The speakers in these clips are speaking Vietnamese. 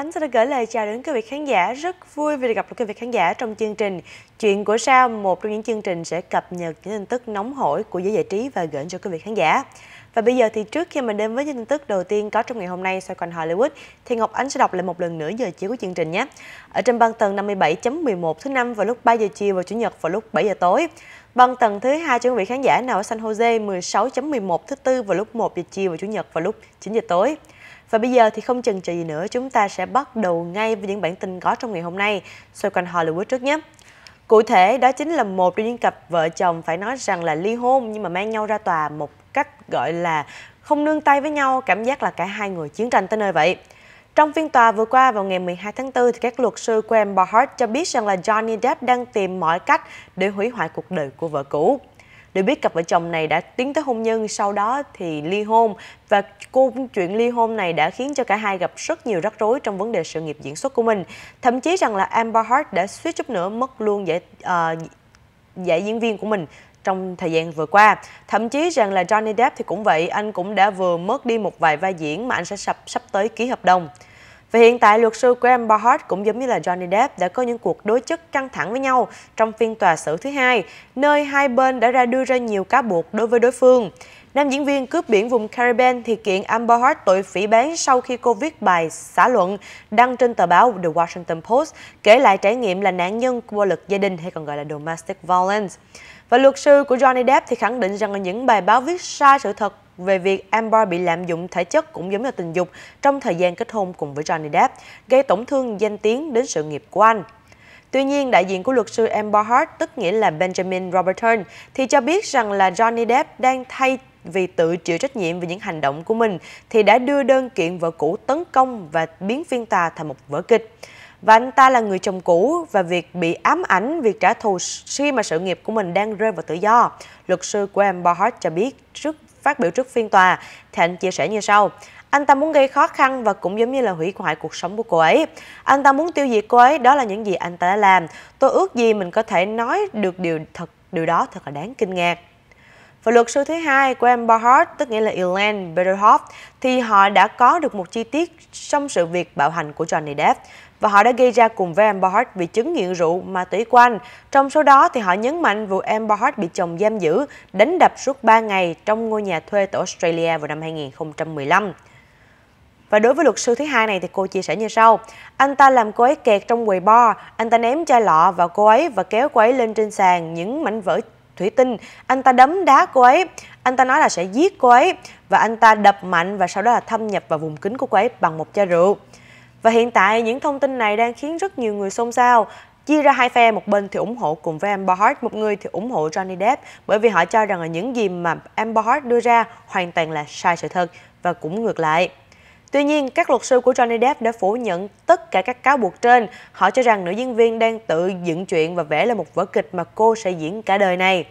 Oánh xin được gửi lời chào đến quý vị khán giả. Rất vui vì được gặp được quý vị khán giả trong chương trình Chuyện của Sao, một trong những chương trình sẽ cập nhật những tin tức nóng hổi của giới giải trí và gửi cho quý vị khán giả. Và bây giờ thì trước khi mình đến với những tin tức đầu tiên có trong ngày hôm nay xoay quanh Hollywood thì Ngọc Ánh sẽ đọc lại một lần nữa giờ chiếu của chương trình nhé. Ở trên băng tầng 57.11 thứ năm vào lúc 3 giờ chiều và chủ nhật vào lúc 7 giờ tối. Băng tầng thứ hai cho quý vị khán giả nào ở San Jose 16.11 thứ tư vào lúc 1 giờ chiều và chủ nhật vào lúc 9 giờ tối. Và bây giờ thì không chần chờ gì nữa, chúng ta sẽ bắt đầu ngay với những bản tin có trong ngày hôm nay xoay quanh Hollywood trước nhé. Cụ thể, đó chính là một trong những cặp vợ chồng phải nói rằng là ly hôn nhưng mà mang nhau ra tòa một cách gọi là không nương tay với nhau, cảm giác là cả hai người chiến tranh tới nơi vậy. Trong phiên tòa vừa qua vào ngày 12 tháng 4, thì các luật sư của Amber Heard cho biết rằng là Johnny Depp đang tìm mọi cách để hủy hoại cuộc đời của vợ cũ. Được biết cặp vợ chồng này đã tiến tới hôn nhân, sau đó thì ly hôn và cô chuyện ly hôn này đã khiến cho cả hai gặp rất nhiều rắc rối trong vấn đề sự nghiệp diễn xuất của mình. Thậm chí rằng là Amber Heard đã suýt chút nữa mất luôn giải uh, giải diễn viên của mình trong thời gian vừa qua. Thậm chí rằng là Johnny Depp thì cũng vậy, anh cũng đã vừa mất đi một vài vai diễn mà anh sẽ sắp sắp tới ký hợp đồng. Và hiện tại luật sư của Amber Heard cũng giống như là Johnny Depp đã có những cuộc đối chất căng thẳng với nhau trong phiên tòa xử thứ hai, nơi hai bên đã ra đưa ra nhiều cáo buộc đối với đối phương. Nam diễn viên cướp biển vùng Caribbean thì kiện Amber Heard tội phỉ bán sau khi cô viết bài xã luận đăng trên tờ báo The Washington Post kể lại trải nghiệm là nạn nhân của bạo lực gia đình hay còn gọi là domestic violence. Và luật sư của Johnny Depp thì khẳng định rằng là những bài báo viết sai sự thật về việc Amber bị lạm dụng thể chất cũng giống như tình dục trong thời gian kết hôn cùng với Johnny Depp, gây tổn thương danh tiếng đến sự nghiệp của anh. Tuy nhiên, đại diện của luật sư Amber Heard, tức nghĩa là Benjamin Robertson, thì cho biết rằng là Johnny Depp đang thay vì tự chịu trách nhiệm về những hành động của mình thì đã đưa đơn kiện vợ cũ tấn công và biến phiên tòa thành một vở kịch. Và anh ta là người chồng cũ và việc bị ám ảnh việc trả thù khi mà sự nghiệp của mình đang rơi vào tự do. Luật sư của Amber Heard cho biết trước Phát biểu trước phiên tòa, Thịnh chia sẻ như sau. Anh ta muốn gây khó khăn và cũng giống như là hủy hoại cuộc sống của cô ấy. Anh ta muốn tiêu diệt cô ấy, đó là những gì anh ta đã làm. Tôi ước gì mình có thể nói được điều thật điều đó thật là đáng kinh ngạc. Và luật sư thứ hai của Amber Heard, tức nghĩa là Elaine Bederhoff, thì họ đã có được một chi tiết trong sự việc bạo hành của Johnny Depp và họ đã gây ra cùng với Amber Heard vì chứng nghiện rượu, ma túy của anh. Trong số đó thì họ nhấn mạnh vụ Amber Heard bị chồng giam giữ, đánh đập suốt 3 ngày trong ngôi nhà thuê tại Australia vào năm 2015. Và đối với luật sư thứ hai này thì cô chia sẻ như sau. Anh ta làm cô ấy kẹt trong quầy bar, anh ta ném chai lọ vào cô ấy và kéo cô ấy lên trên sàn những mảnh vỡ thủy tinh. Anh ta đấm đá cô ấy, anh ta nói là sẽ giết cô ấy và anh ta đập mạnh và sau đó là thâm nhập vào vùng kính của cô ấy bằng một chai rượu. Và hiện tại những thông tin này đang khiến rất nhiều người xôn xao. Chia ra hai phe, một bên thì ủng hộ cùng với Amber Heard, một người thì ủng hộ Johnny Depp bởi vì họ cho rằng là những gì mà Amber Heard đưa ra hoàn toàn là sai sự thật và cũng ngược lại. Tuy nhiên, các luật sư của Johnny Depp đã phủ nhận tất cả các cáo buộc trên. Họ cho rằng nữ diễn viên đang tự dựng chuyện và vẽ lên một vở kịch mà cô sẽ diễn cả đời này.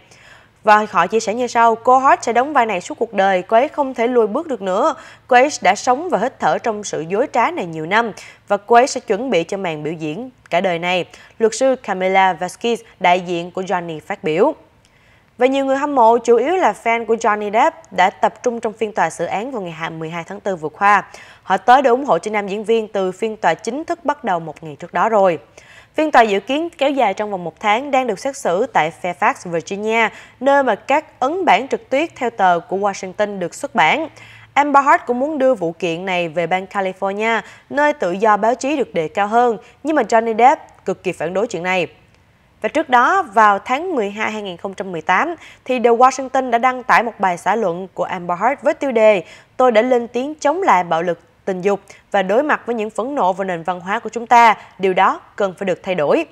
Và họ chia sẻ như sau, cô Hot sẽ đóng vai này suốt cuộc đời, cô ấy không thể lùi bước được nữa. Cô ấy đã sống và hít thở trong sự dối trá này nhiều năm và cô ấy sẽ chuẩn bị cho màn biểu diễn cả đời này. Luật sư Camila Vasquez, đại diện của Johnny phát biểu. Và nhiều người hâm mộ, chủ yếu là fan của Johnny Depp, đã tập trung trong phiên tòa xử án vào ngày 12 tháng 4 vừa qua. Họ tới để ủng hộ cho nam diễn viên từ phiên tòa chính thức bắt đầu một ngày trước đó rồi. Phiên tòa dự kiến kéo dài trong vòng một tháng đang được xét xử tại Fairfax, Virginia, nơi mà các ấn bản trực tuyết theo tờ của Washington được xuất bản. Amber Heard cũng muốn đưa vụ kiện này về bang California, nơi tự do báo chí được đề cao hơn, nhưng mà Johnny Depp cực kỳ phản đối chuyện này. Và trước đó, vào tháng 12 2018, thì The Washington đã đăng tải một bài xã luận của Amber Heard với tiêu đề Tôi đã lên tiếng chống lại bạo lực tình dục và đối mặt với những phẫn nộ vào nền văn hóa của chúng ta, điều đó cần phải được thay đổi.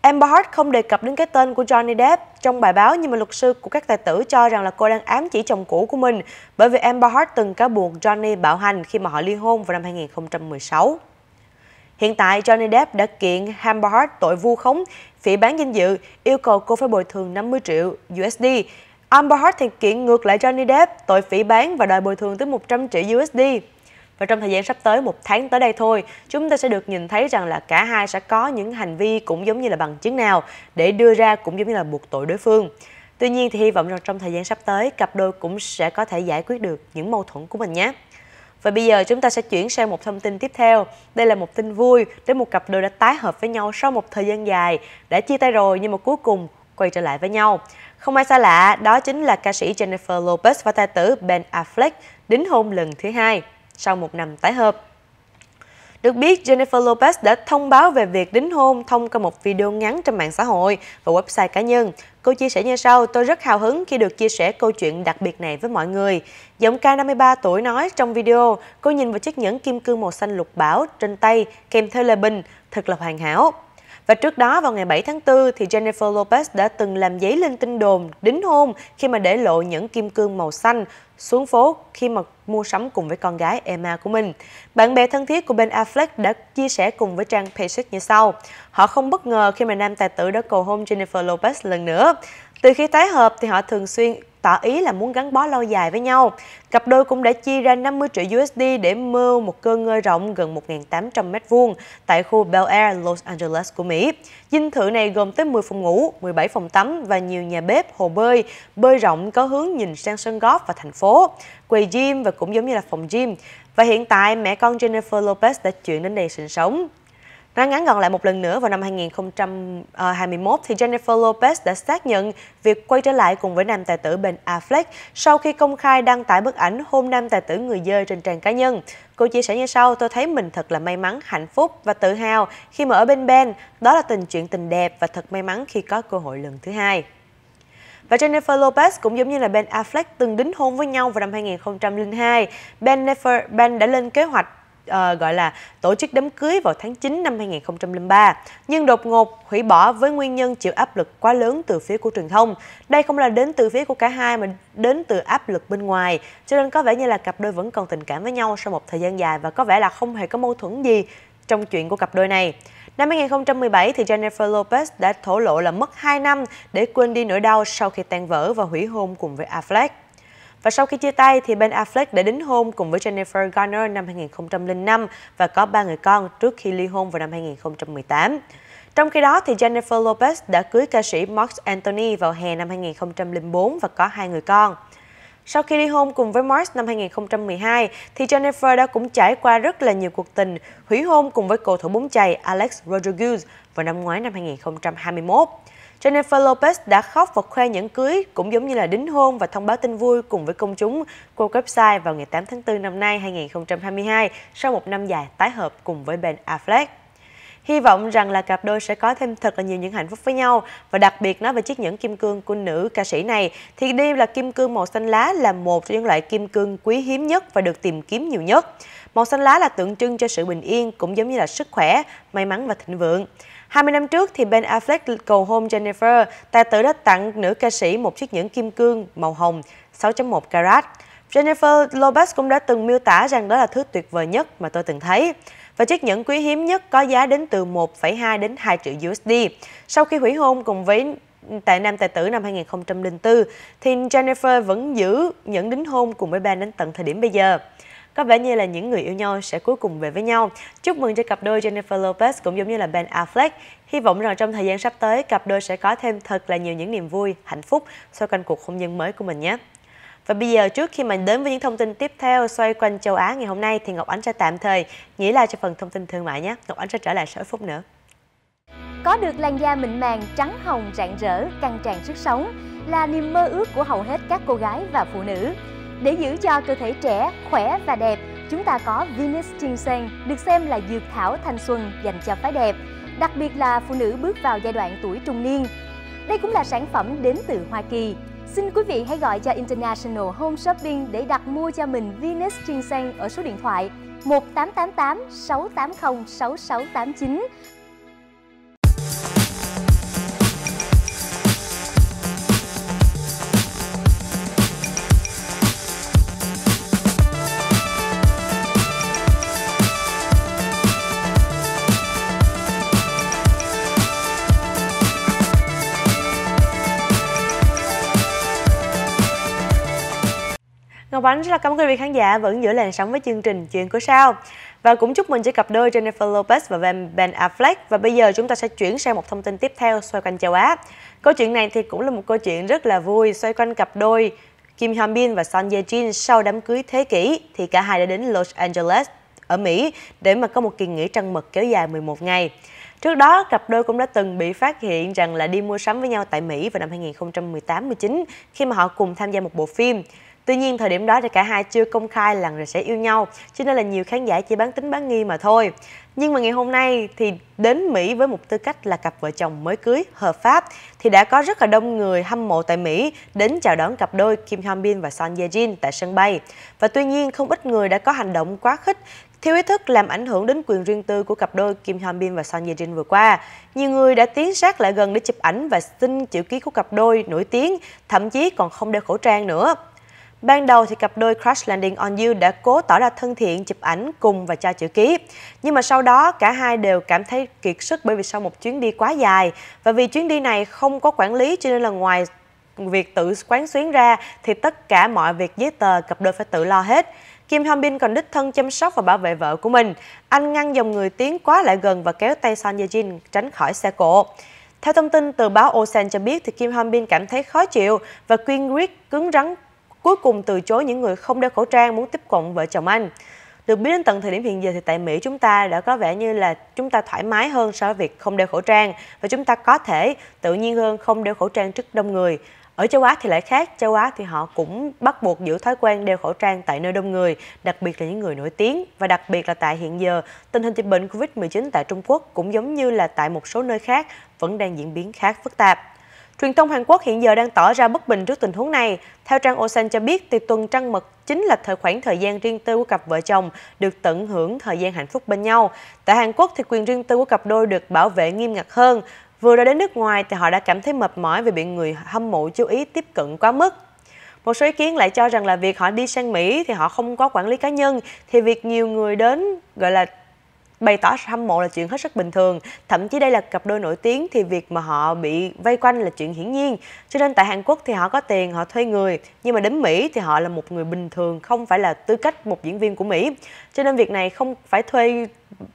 Amber Heard không đề cập đến cái tên của Johnny Depp trong bài báo nhưng mà luật sư của các tài tử cho rằng là cô đang ám chỉ chồng cũ của mình bởi vì Amber Heard từng cáo buộc Johnny bạo hành khi mà họ ly hôn vào năm 2016. Hiện tại, Johnny Depp đã kiện Amber Heard tội vu khống, phỉ bán danh dự, yêu cầu cô phải bồi thường 50 triệu USD. Amber Heard thì kiện ngược lại Johnny Depp tội phỉ bán và đòi bồi thường tới 100 triệu USD. Và trong thời gian sắp tới, một tháng tới đây thôi, chúng ta sẽ được nhìn thấy rằng là cả hai sẽ có những hành vi cũng giống như là bằng chứng nào để đưa ra cũng giống như là buộc tội đối phương. Tuy nhiên thì hy vọng rằng trong thời gian sắp tới, cặp đôi cũng sẽ có thể giải quyết được những mâu thuẫn của mình nhé. Và bây giờ chúng ta sẽ chuyển sang một thông tin tiếp theo. Đây là một tin vui đến một cặp đôi đã tái hợp với nhau sau một thời gian dài, đã chia tay rồi nhưng mà cuối cùng quay trở lại với nhau. Không ai xa lạ, đó chính là ca sĩ Jennifer Lopez và tài tử Ben Affleck đính hôn lần thứ hai sau một năm tái hợp. Được biết, Jennifer Lopez đã thông báo về việc đính hôn thông qua một video ngắn trên mạng xã hội và website cá nhân. Cô chia sẻ như sau, tôi rất hào hứng khi được chia sẻ câu chuyện đặc biệt này với mọi người. Giọng ca 53 tuổi nói trong video, cô nhìn vào chiếc nhẫn kim cương màu xanh lục bảo trên tay kèm theo lời bình, thật là hoàn hảo. Và trước đó vào ngày 7 tháng 4 thì Jennifer Lopez đã từng làm giấy lên tin đồn đính hôn khi mà để lộ những kim cương màu xanh xuống phố khi mà mua sắm cùng với con gái Emma của mình. Bạn bè thân thiết của Ben Affleck đã chia sẻ cùng với trang Paycheck như sau. Họ không bất ngờ khi mà nam tài tử đã cầu hôn Jennifer Lopez lần nữa. Từ khi tái hợp thì họ thường xuyên tỏ ý là muốn gắn bó lâu dài với nhau. Cặp đôi cũng đã chi ra 50 triệu USD để mua một cơ ngơi rộng gần 1.800 m2 tại khu Bel Air Los Angeles của Mỹ. Dinh thự này gồm tới 10 phòng ngủ, 17 phòng tắm và nhiều nhà bếp, hồ bơi, bơi rộng có hướng nhìn sang sân golf và thành phố, quầy gym và cũng giống như là phòng gym. Và hiện tại, mẹ con Jennifer Lopez đã chuyển đến đây sinh sống. Ráng ngắn gọn lại một lần nữa vào năm 2021 ờ, thì Jennifer Lopez đã xác nhận việc quay trở lại cùng với nam tài tử Ben Affleck sau khi công khai đăng tải bức ảnh hôn nam tài tử người dơi trên trang cá nhân. Cô chia sẻ như sau, tôi thấy mình thật là may mắn, hạnh phúc và tự hào khi mà ở bên Ben. Đó là tình chuyện tình đẹp và thật may mắn khi có cơ hội lần thứ hai. Và Jennifer Lopez cũng giống như là Ben Affleck từng đính hôn với nhau vào năm 2002. Ben, Nefer, ben đã lên kế hoạch uh, gọi là tổ chức đám cưới vào tháng 9 năm 2003, nhưng đột ngột hủy bỏ với nguyên nhân chịu áp lực quá lớn từ phía của truyền thông. Đây không là đến từ phía của cả hai mà đến từ áp lực bên ngoài, cho nên có vẻ như là cặp đôi vẫn còn tình cảm với nhau sau một thời gian dài và có vẻ là không hề có mâu thuẫn gì trong chuyện của cặp đôi này. Năm 2017 thì Jennifer Lopez đã thổ lộ là mất 2 năm để quên đi nỗi đau sau khi tan vỡ và hủy hôn cùng với Affleck. Và sau khi chia tay thì Ben Affleck đã đính hôn cùng với Jennifer Garner năm 2005 và có ba người con trước khi ly hôn vào năm 2018. Trong khi đó, thì Jennifer Lopez đã cưới ca sĩ Mark Anthony vào hè năm 2004 và có hai người con. Sau khi ly hôn cùng với Mark năm 2012, thì Jennifer đã cũng trải qua rất là nhiều cuộc tình, hủy hôn cùng với cầu thủ bóng chày Alex Rodriguez vào năm ngoái năm 2021. Jennifer Lopez đã khóc và khoe nhẫn cưới cũng giống như là đính hôn và thông báo tin vui cùng với công chúng qua website vào ngày 8 tháng 4 năm nay 2022 sau một năm dài tái hợp cùng với Ben Affleck. Hy vọng rằng là cặp đôi sẽ có thêm thật là nhiều những hạnh phúc với nhau và đặc biệt nói về chiếc nhẫn kim cương của nữ ca sĩ này thì đây là kim cương màu xanh lá là một trong những loại kim cương quý hiếm nhất và được tìm kiếm nhiều nhất. Màu xanh lá là tượng trưng cho sự bình yên cũng giống như là sức khỏe, may mắn và thịnh vượng. 20 năm trước, thì Ben Affleck cầu hôn Jennifer, tài tử đã tặng nữ ca sĩ một chiếc nhẫn kim cương màu hồng 6.1 carat. Jennifer Lopez cũng đã từng miêu tả rằng đó là thứ tuyệt vời nhất mà tôi từng thấy. Và chiếc nhẫn quý hiếm nhất có giá đến từ 1,2 đến 2 triệu USD. Sau khi hủy hôn cùng với tại Nam Tài Tử năm 2004, thì Jennifer vẫn giữ nhẫn đính hôn cùng với Ben đến tận thời điểm bây giờ. Có vẻ như là những người yêu nhau sẽ cuối cùng về với nhau. Chúc mừng cho cặp đôi Jennifer Lopez cũng giống như là Ben Affleck. Hy vọng rằng trong thời gian sắp tới, cặp đôi sẽ có thêm thật là nhiều những niềm vui, hạnh phúc xoay quanh cuộc hôn nhân mới của mình nhé. Và bây giờ trước khi mình đến với những thông tin tiếp theo xoay quanh châu Á ngày hôm nay thì Ngọc Ánh sẽ tạm thời nghỉ lại cho phần thông tin thương mại nhé. Ngọc Ánh sẽ trở lại sau phút nữa. Có được làn da mịn màng, trắng hồng, rạng rỡ, căng tràn sức sống là niềm mơ ước của hầu hết các cô gái và phụ nữ. Để giữ cho cơ thể trẻ, khỏe và đẹp, chúng ta có Venus Ginseng, được xem là dược thảo thanh xuân dành cho phái đẹp, đặc biệt là phụ nữ bước vào giai đoạn tuổi trung niên. Đây cũng là sản phẩm đến từ Hoa Kỳ. Xin quý vị hãy gọi cho International Home Shopping để đặt mua cho mình Venus Ginseng ở số điện thoại 1888 680 6689 bánh Ánh rất là cảm ơn quý vị khán giả vẫn giữ làn sóng với chương trình Chuyện của Sao. Và cũng chúc mừng cho cặp đôi Jennifer Lopez và Ben Affleck. Và bây giờ chúng ta sẽ chuyển sang một thông tin tiếp theo xoay quanh châu Á. Câu chuyện này thì cũng là một câu chuyện rất là vui xoay quanh cặp đôi Kim Hyun Bin và Son Ye Jin sau đám cưới thế kỷ thì cả hai đã đến Los Angeles ở Mỹ để mà có một kỳ nghỉ trăng mật kéo dài 11 ngày. Trước đó, cặp đôi cũng đã từng bị phát hiện rằng là đi mua sắm với nhau tại Mỹ vào năm 2018-19 khi mà họ cùng tham gia một bộ phim. Tuy nhiên thời điểm đó thì cả hai chưa công khai là sẽ yêu nhau cho nên là nhiều khán giả chỉ bán tính bán nghi mà thôi. Nhưng mà ngày hôm nay thì đến Mỹ với một tư cách là cặp vợ chồng mới cưới hợp pháp thì đã có rất là đông người hâm mộ tại Mỹ đến chào đón cặp đôi Kim Hyun Bin và Son Ye Jin tại sân bay. Và tuy nhiên không ít người đã có hành động quá khích thiếu ý thức làm ảnh hưởng đến quyền riêng tư của cặp đôi Kim Hyun Bin và Son Ye Jin vừa qua. Nhiều người đã tiến sát lại gần để chụp ảnh và xin chữ ký của cặp đôi nổi tiếng, thậm chí còn không đeo khẩu trang nữa. Ban đầu thì cặp đôi Crash Landing on You đã cố tỏ ra thân thiện chụp ảnh cùng và trao chữ ký. Nhưng mà sau đó cả hai đều cảm thấy kiệt sức bởi vì sau một chuyến đi quá dài và vì chuyến đi này không có quản lý cho nên là ngoài việc tự quán xuyến ra thì tất cả mọi việc giấy tờ cặp đôi phải tự lo hết. Kim Hyun Bin còn đích thân chăm sóc và bảo vệ vợ của mình. Anh ngăn dòng người tiến quá lại gần và kéo tay Son Ye Jin tránh khỏi xe cộ. Theo thông tin từ báo OSEN cho biết thì Kim Hyun Bin cảm thấy khó chịu và quyên quyết cứng rắn cuối cùng từ chối những người không đeo khẩu trang muốn tiếp cận vợ chồng anh. Được biết đến tận thời điểm hiện giờ thì tại Mỹ chúng ta đã có vẻ như là chúng ta thoải mái hơn so với việc không đeo khẩu trang và chúng ta có thể tự nhiên hơn không đeo khẩu trang trước đông người. Ở châu Á thì lại khác, châu Á thì họ cũng bắt buộc giữ thói quen đeo khẩu trang tại nơi đông người, đặc biệt là những người nổi tiếng và đặc biệt là tại hiện giờ, tình hình dịch bệnh Covid-19 tại Trung Quốc cũng giống như là tại một số nơi khác vẫn đang diễn biến khá phức tạp. Truyền thông Hàn Quốc hiện giờ đang tỏ ra bất bình trước tình huống này. Theo trang Osan cho biết, tiệc tuần trăng mật chính là thời khoảng thời gian riêng tư của cặp vợ chồng được tận hưởng thời gian hạnh phúc bên nhau. Tại Hàn Quốc thì quyền riêng tư của cặp đôi được bảo vệ nghiêm ngặt hơn. Vừa ra đến nước ngoài thì họ đã cảm thấy mệt mỏi vì bị người hâm mộ chú ý tiếp cận quá mức. Một số ý kiến lại cho rằng là việc họ đi sang Mỹ thì họ không có quản lý cá nhân thì việc nhiều người đến gọi là bày tỏ sự hâm mộ là chuyện hết sức bình thường. Thậm chí đây là cặp đôi nổi tiếng thì việc mà họ bị vây quanh là chuyện hiển nhiên. Cho nên tại Hàn Quốc thì họ có tiền, họ thuê người, nhưng mà đến Mỹ thì họ là một người bình thường, không phải là tư cách một diễn viên của Mỹ cho nên việc này không phải thuê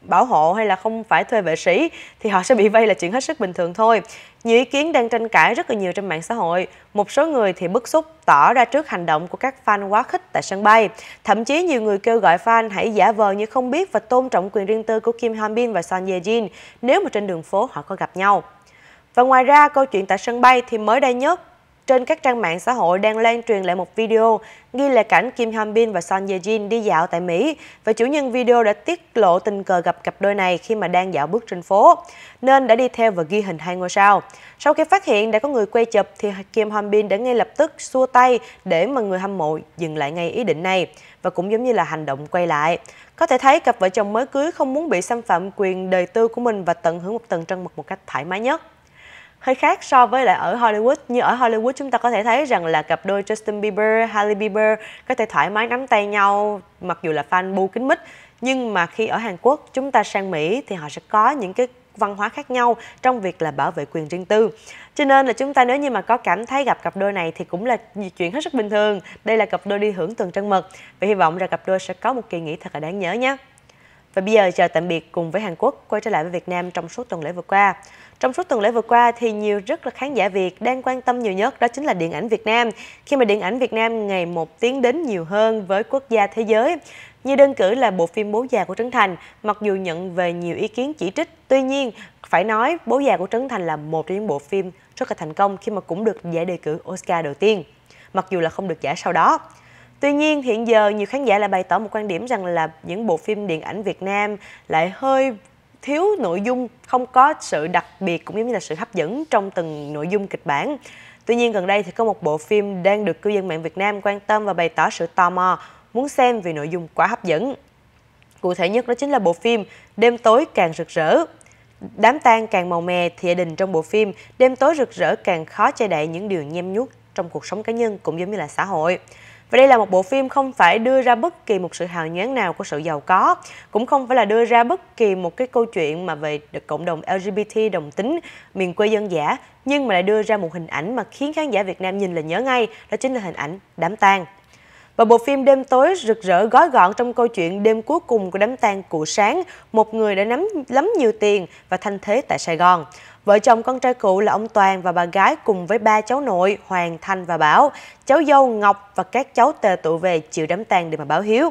bảo hộ hay là không phải thuê vệ sĩ thì họ sẽ bị vay là chuyện hết sức bình thường thôi. Nhiều ý kiến đang tranh cãi rất là nhiều trên mạng xã hội. Một số người thì bức xúc tỏ ra trước hành động của các fan quá khích tại sân bay. Thậm chí nhiều người kêu gọi fan hãy giả vờ như không biết và tôn trọng quyền riêng tư của Kim Hyun Bin và Son Ye Jin nếu mà trên đường phố họ có gặp nhau. Và ngoài ra, câu chuyện tại sân bay thì mới đây nhất trên các trang mạng xã hội đang lan truyền lại một video ghi lại cảnh Kim Hyun Bin và Son Ye Jin đi dạo tại Mỹ và chủ nhân video đã tiết lộ tình cờ gặp cặp đôi này khi mà đang dạo bước trên phố nên đã đi theo và ghi hình hai ngôi sao. Sau khi phát hiện đã có người quay chụp thì Kim Hyun Bin đã ngay lập tức xua tay để mà người hâm mộ dừng lại ngay ý định này và cũng giống như là hành động quay lại. Có thể thấy cặp vợ chồng mới cưới không muốn bị xâm phạm quyền đời tư của mình và tận hưởng một tầng trân mật một cách thoải mái nhất hơi khác so với lại ở Hollywood như ở Hollywood chúng ta có thể thấy rằng là cặp đôi Justin Bieber, Hailey Bieber có thể thoải mái nắm tay nhau mặc dù là fan bu kính mít nhưng mà khi ở Hàn Quốc chúng ta sang Mỹ thì họ sẽ có những cái văn hóa khác nhau trong việc là bảo vệ quyền riêng tư. Cho nên là chúng ta nếu như mà có cảm thấy gặp cặp đôi này thì cũng là chuyện hết sức bình thường. Đây là cặp đôi đi hưởng tuần trăng mật. Và hy vọng rằng cặp đôi sẽ có một kỳ nghỉ thật là đáng nhớ nhé. Và bây giờ chào tạm biệt cùng với Hàn Quốc quay trở lại với Việt Nam trong suốt tuần lễ vừa qua. Trong suốt tuần lễ vừa qua thì nhiều rất là khán giả Việt đang quan tâm nhiều nhất đó chính là điện ảnh Việt Nam. Khi mà điện ảnh Việt Nam ngày một tiến đến nhiều hơn với quốc gia thế giới. Như đơn cử là bộ phim Bố già của Trấn Thành, mặc dù nhận về nhiều ý kiến chỉ trích, tuy nhiên phải nói Bố già của Trấn Thành là một trong những bộ phim rất là thành công khi mà cũng được giải đề cử Oscar đầu tiên, mặc dù là không được giải sau đó. Tuy nhiên hiện giờ nhiều khán giả lại bày tỏ một quan điểm rằng là những bộ phim điện ảnh Việt Nam lại hơi thiếu nội dung, không có sự đặc biệt cũng giống như là sự hấp dẫn trong từng nội dung kịch bản. Tuy nhiên gần đây thì có một bộ phim đang được cư dân mạng Việt Nam quan tâm và bày tỏ sự tò mò, muốn xem vì nội dung quá hấp dẫn. Cụ thể nhất đó chính là bộ phim Đêm tối càng rực rỡ. Đám tang càng màu mè thì đình trong bộ phim Đêm tối rực rỡ càng khó che đậy những điều nhem nhuốc trong cuộc sống cá nhân cũng giống như là xã hội. Và đây là một bộ phim không phải đưa ra bất kỳ một sự hào nhoáng nào của sự giàu có, cũng không phải là đưa ra bất kỳ một cái câu chuyện mà về được cộng đồng LGBT đồng tính miền quê dân dã, nhưng mà lại đưa ra một hình ảnh mà khiến khán giả Việt Nam nhìn là nhớ ngay, đó chính là hình ảnh đám tang. Và bộ phim Đêm tối rực rỡ gói gọn trong câu chuyện đêm cuối cùng của đám tang cụ sáng, một người đã nắm lắm nhiều tiền và thanh thế tại Sài Gòn. Vợ chồng con trai cụ là ông Toàn và bà gái cùng với ba cháu nội Hoàng, Thanh và Bảo, cháu dâu Ngọc và các cháu tề tụ về chịu đám tang để mà báo hiếu.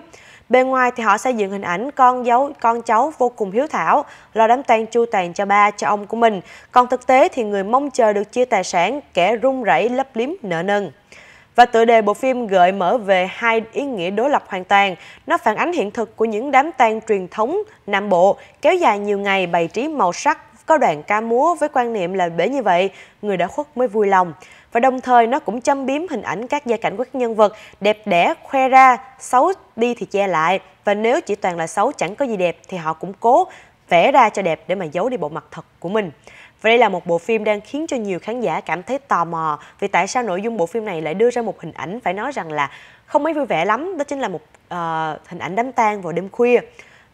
Bên ngoài thì họ xây dựng hình ảnh con dấu con cháu vô cùng hiếu thảo, lo đám tang chu toàn cho ba, cho ông của mình. Còn thực tế thì người mong chờ được chia tài sản, kẻ run rẩy lấp liếm nợ nần. Và tựa đề bộ phim gợi mở về hai ý nghĩa đối lập hoàn toàn. Nó phản ánh hiện thực của những đám tang truyền thống Nam Bộ kéo dài nhiều ngày bày trí màu sắc, có đoạn ca múa với quan niệm là bể như vậy, người đã khuất mới vui lòng. Và đồng thời nó cũng châm biếm hình ảnh các gia cảnh của các nhân vật đẹp đẽ, khoe ra, xấu đi thì che lại. Và nếu chỉ toàn là xấu chẳng có gì đẹp thì họ cũng cố vẽ ra cho đẹp để mà giấu đi bộ mặt thật của mình. Và đây là một bộ phim đang khiến cho nhiều khán giả cảm thấy tò mò vì tại sao nội dung bộ phim này lại đưa ra một hình ảnh phải nói rằng là không mấy vui vẻ lắm, đó chính là một uh, hình ảnh đám tang vào đêm khuya.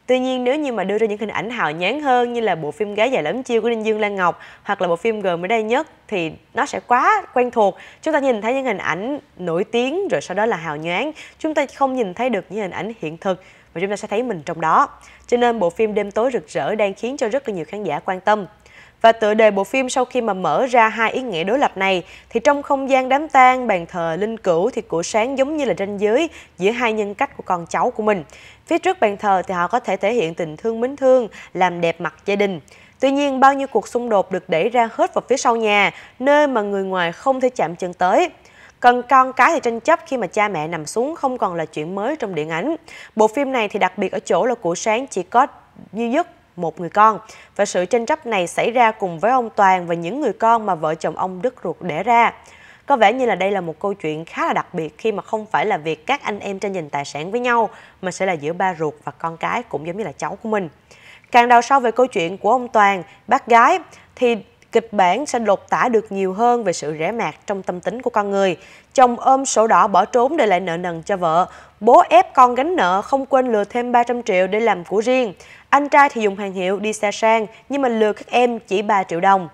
Tuy nhiên nếu như mà đưa ra những hình ảnh hào nhán hơn như là bộ phim Gái dài lắm chiêu của Đinh Dương Lan Ngọc hoặc là bộ phim gần mới đây nhất thì nó sẽ quá quen thuộc. Chúng ta nhìn thấy những hình ảnh nổi tiếng rồi sau đó là hào nhoáng. Chúng ta không nhìn thấy được những hình ảnh hiện thực và chúng ta sẽ thấy mình trong đó. Cho nên bộ phim Đêm tối rực rỡ đang khiến cho rất là nhiều khán giả quan tâm. Và tựa đề bộ phim sau khi mà mở ra hai ý nghĩa đối lập này, thì trong không gian đám tang, bàn thờ, linh cữu thì của sáng giống như là ranh giới giữa hai nhân cách của con cháu của mình. Phía trước bàn thờ thì họ có thể thể hiện tình thương mến thương, làm đẹp mặt gia đình. Tuy nhiên, bao nhiêu cuộc xung đột được đẩy ra hết vào phía sau nhà, nơi mà người ngoài không thể chạm chân tới. Cần con cái thì tranh chấp khi mà cha mẹ nằm xuống không còn là chuyện mới trong điện ảnh. Bộ phim này thì đặc biệt ở chỗ là của sáng chỉ có duy nhất một người con. Và sự tranh chấp này xảy ra cùng với ông Toàn và những người con mà vợ chồng ông Đức ruột đẻ ra. Có vẻ như là đây là một câu chuyện khá là đặc biệt khi mà không phải là việc các anh em tranh giành tài sản với nhau mà sẽ là giữa ba ruột và con cái cũng giống như là cháu của mình. Càng đào sâu về câu chuyện của ông Toàn, bác gái thì kịch bản sẽ lột tả được nhiều hơn về sự rẻ mạt trong tâm tính của con người. Chồng ôm sổ đỏ bỏ trốn để lại nợ nần cho vợ, Bố ép con gánh nợ không quên lừa thêm 300 triệu để làm của riêng. Anh trai thì dùng hàng hiệu đi xe sang nhưng mà lừa các em chỉ 3 triệu đồng.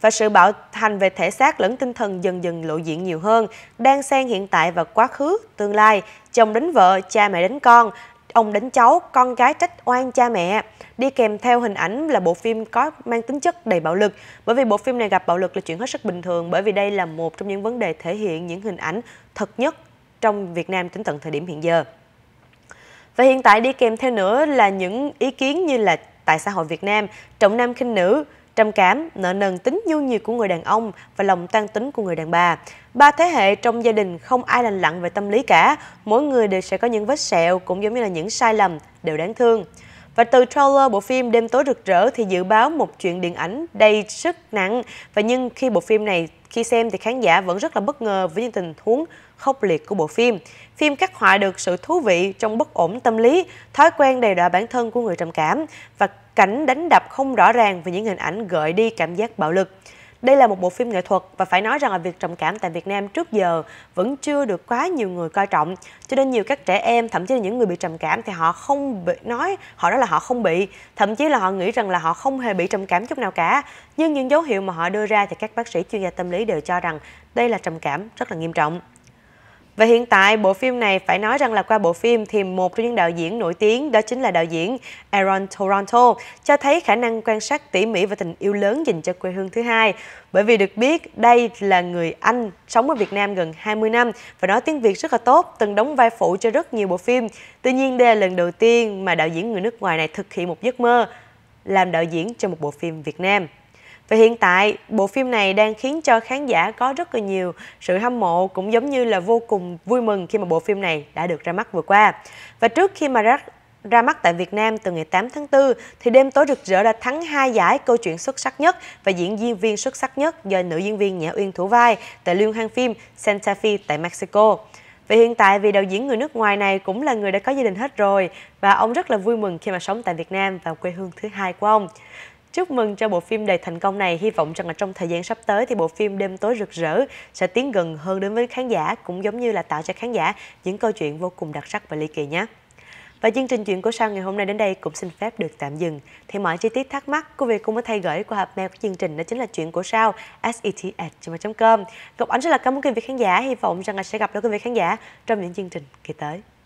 Và sự bạo hành về thể xác lẫn tinh thần dần dần lộ diện nhiều hơn, đang xen hiện tại và quá khứ, tương lai, chồng đánh vợ, cha mẹ đánh con, ông đánh cháu, con gái trách oan cha mẹ. Đi kèm theo hình ảnh là bộ phim có mang tính chất đầy bạo lực, bởi vì bộ phim này gặp bạo lực là chuyện hết sức bình thường bởi vì đây là một trong những vấn đề thể hiện những hình ảnh thật nhất trong Việt Nam tính tận thời điểm hiện giờ. Và hiện tại đi kèm theo nữa là những ý kiến như là tại xã hội Việt Nam, trọng nam khinh nữ, trầm cảm, nợ nần tính nhu nhược của người đàn ông và lòng tan tính của người đàn bà. Ba thế hệ trong gia đình không ai lành lặn về tâm lý cả, mỗi người đều sẽ có những vết sẹo cũng giống như là những sai lầm đều đáng thương. Và từ trailer bộ phim Đêm tối rực rỡ thì dự báo một chuyện điện ảnh đầy sức nặng. Và nhưng khi bộ phim này khi xem thì khán giả vẫn rất là bất ngờ với những tình huống khốc liệt của bộ phim. Phim khắc họa được sự thú vị trong bất ổn tâm lý, thói quen đầy đọa bản thân của người trầm cảm và cảnh đánh đập không rõ ràng về những hình ảnh gợi đi cảm giác bạo lực. Đây là một bộ phim nghệ thuật và phải nói rằng là việc trầm cảm tại Việt Nam trước giờ vẫn chưa được quá nhiều người coi trọng. Cho nên nhiều các trẻ em, thậm chí là những người bị trầm cảm thì họ không bị nói, họ đó là họ không bị, thậm chí là họ nghĩ rằng là họ không hề bị trầm cảm chút nào cả. Nhưng những dấu hiệu mà họ đưa ra thì các bác sĩ chuyên gia tâm lý đều cho rằng đây là trầm cảm rất là nghiêm trọng. Và hiện tại bộ phim này phải nói rằng là qua bộ phim thì một trong những đạo diễn nổi tiếng đó chính là đạo diễn Aaron Toronto cho thấy khả năng quan sát tỉ mỉ và tình yêu lớn dành cho quê hương thứ hai. Bởi vì được biết đây là người Anh sống ở Việt Nam gần 20 năm và nói tiếng Việt rất là tốt, từng đóng vai phụ cho rất nhiều bộ phim. Tuy nhiên đây là lần đầu tiên mà đạo diễn người nước ngoài này thực hiện một giấc mơ làm đạo diễn cho một bộ phim Việt Nam. Và hiện tại, bộ phim này đang khiến cho khán giả có rất là nhiều sự hâm mộ cũng giống như là vô cùng vui mừng khi mà bộ phim này đã được ra mắt vừa qua. Và trước khi mà ra, ra mắt tại Việt Nam từ ngày 8 tháng 4 thì đêm tối rực rỡ đã thắng hai giải câu chuyện xuất sắc nhất và diễn viên viên xuất sắc nhất do nữ diễn viên Nhã Uyên thủ vai tại liên hoan phim Santa Fe tại Mexico. và hiện tại vì đạo diễn người nước ngoài này cũng là người đã có gia đình hết rồi và ông rất là vui mừng khi mà sống tại Việt Nam và quê hương thứ hai của ông. Chúc mừng cho bộ phim đầy thành công này. Hy vọng rằng là trong thời gian sắp tới thì bộ phim Đêm tối rực rỡ sẽ tiến gần hơn đến với khán giả cũng giống như là tạo cho khán giả những câu chuyện vô cùng đặc sắc và ly kỳ nhé. Và chương trình chuyện của sao ngày hôm nay đến đây cũng xin phép được tạm dừng. Thì mọi chi tiết thắc mắc quý vị cũng có thể gửi qua hộp mail của chương trình đó chính là chuyện của sao set@gmail.com. Ngọc Ánh rất là cảm ơn quý vị khán giả, hy vọng rằng là sẽ gặp lại quý vị khán giả trong những chương trình kỳ tới.